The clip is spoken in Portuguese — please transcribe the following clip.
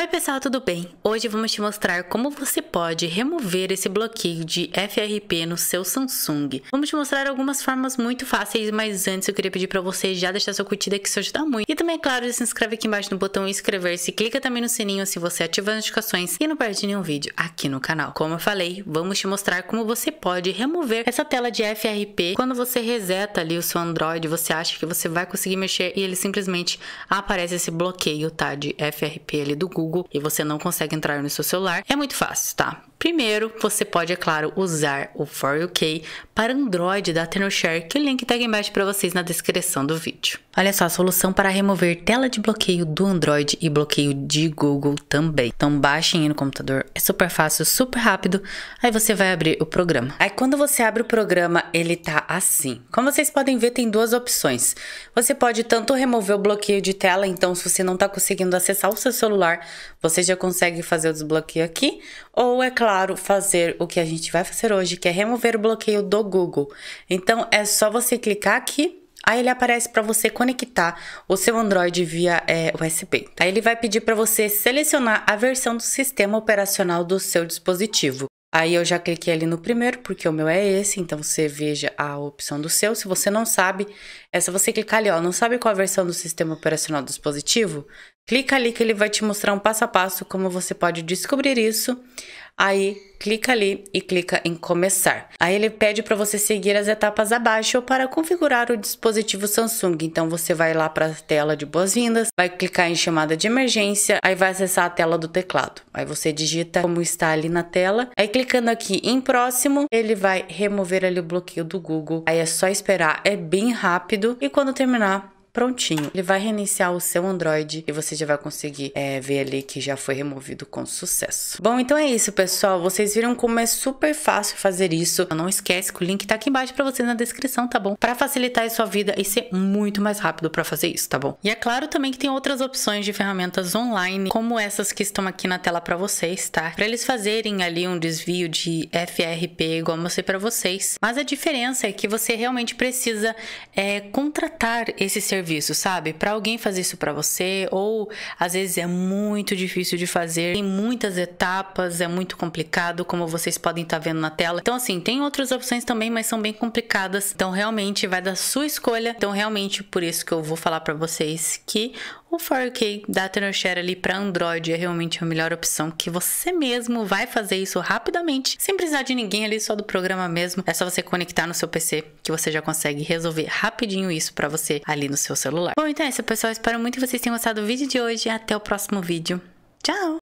Oi pessoal, tudo bem? Hoje vamos te mostrar como você pode remover esse bloqueio de FRP no seu Samsung. Vamos te mostrar algumas formas muito fáceis, mas antes eu queria pedir para você já deixar sua curtida que isso ajuda muito. E também, é claro, se inscreve aqui embaixo no botão inscrever-se, clica também no sininho se você ativa as notificações e não perde nenhum vídeo aqui no canal. Como eu falei, vamos te mostrar como você pode remover essa tela de FRP quando você reseta ali o seu Android, você acha que você vai conseguir mexer e ele simplesmente aparece esse bloqueio, tá, de FRP ali do Google Google e você não consegue entrar no seu celular, é muito fácil, tá? Primeiro, você pode, é claro, usar o For UK para Android da Tenorshare, que o link está aqui embaixo para vocês na descrição do vídeo. Olha só, a solução para remover tela de bloqueio do Android e bloqueio de Google também. Então baixem aí no computador, é super fácil, super rápido, aí você vai abrir o programa. Aí quando você abre o programa, ele tá assim. Como vocês podem ver, tem duas opções. Você pode tanto remover o bloqueio de tela, então se você não está conseguindo acessar o seu celular, você já consegue fazer o desbloqueio aqui, ou é claro, claro, fazer o que a gente vai fazer hoje, que é remover o bloqueio do Google. Então é só você clicar aqui Aí ele aparece para você conectar o seu Android via é, eh, USB. Aí ele vai pedir para você selecionar a versão do sistema operacional do seu dispositivo. Aí eu já cliquei ali no primeiro, porque o meu é esse, então você veja a opção do seu. Se você não sabe, é só você clicar ali, ó, não sabe qual a versão do sistema operacional do dispositivo? Clica ali que ele vai te mostrar um passo a passo como você pode descobrir isso. Aí clica ali e clica em começar. Aí ele pede para você seguir as etapas abaixo para configurar o dispositivo Samsung. Então você vai lá para a tela de boas-vindas, vai clicar em chamada de emergência, aí vai acessar a tela do teclado. Aí você digita como está ali na tela. Aí clicando aqui em próximo, ele vai remover ali o bloqueio do Google. Aí é só esperar, é bem rápido e quando terminar prontinho. Ele vai reiniciar o seu Android e você já vai conseguir é, ver ali que já foi removido com sucesso. Bom, então é isso, pessoal. Vocês viram como é super fácil fazer isso. Não esquece que o link tá aqui embaixo para vocês na descrição, tá bom? Para facilitar a sua vida e ser muito mais rápido para fazer isso, tá bom? E é claro também que tem outras opções de ferramentas online, como essas que estão aqui na tela para vocês, tá? Para eles fazerem ali um desvio de FRP, igual eu mostrei para vocês. Mas a diferença é que você realmente precisa é, contratar esse serviço serviço, sabe? Para alguém fazer isso para você, ou às vezes é muito difícil de fazer, tem muitas etapas, é muito complicado, como vocês podem estar tá vendo na tela. Então, assim, tem outras opções também, mas são bem complicadas. Então, realmente vai da sua escolha. Então, realmente, por isso que eu vou falar para vocês que o 4K da TenoShare ali para Android é realmente a melhor opção, que você mesmo vai fazer isso rapidamente, sem precisar de ninguém ali, só do programa mesmo. É só você conectar no seu PC que você já consegue resolver rapidinho isso para você ali no seu celular. Bom, então é isso, pessoal. Espero muito que vocês tenham gostado do vídeo de hoje. Até o próximo vídeo. Tchau!